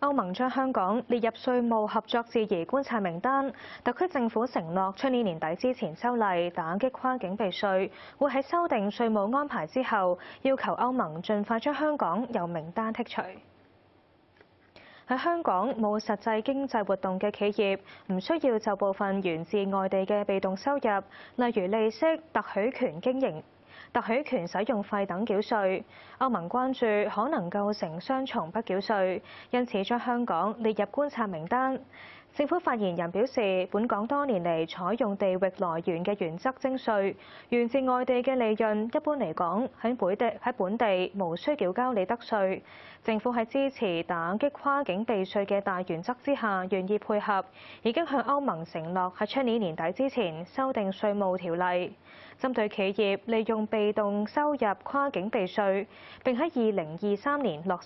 歐盟將香港列入稅務合作置疑觀察名單，特区政府承諾，出年年底之前修例打擊跨境避税，會喺修訂稅務安排之後，要求歐盟盡快將香港由名單剔除。喺香港冇實際經濟活動嘅企業，唔需要就部分源自外地嘅被動收入，例如利息、特許權經營。特許權使用費等繳税，歐盟關注可能構成雙重不繳税，因此將香港列入觀察名單。政府發言人表示，本港多年嚟採用地域來源嘅原則徵税，源自外地嘅利潤一般嚟講喺本地喺本地無需繳交利得税。政府喺支持打擊跨境避税嘅大原則之下，願意配合，已經向歐盟承諾喺出年年底之前修訂稅務條例，針對企業利用被動收入跨境避税，並喺二零二三年落。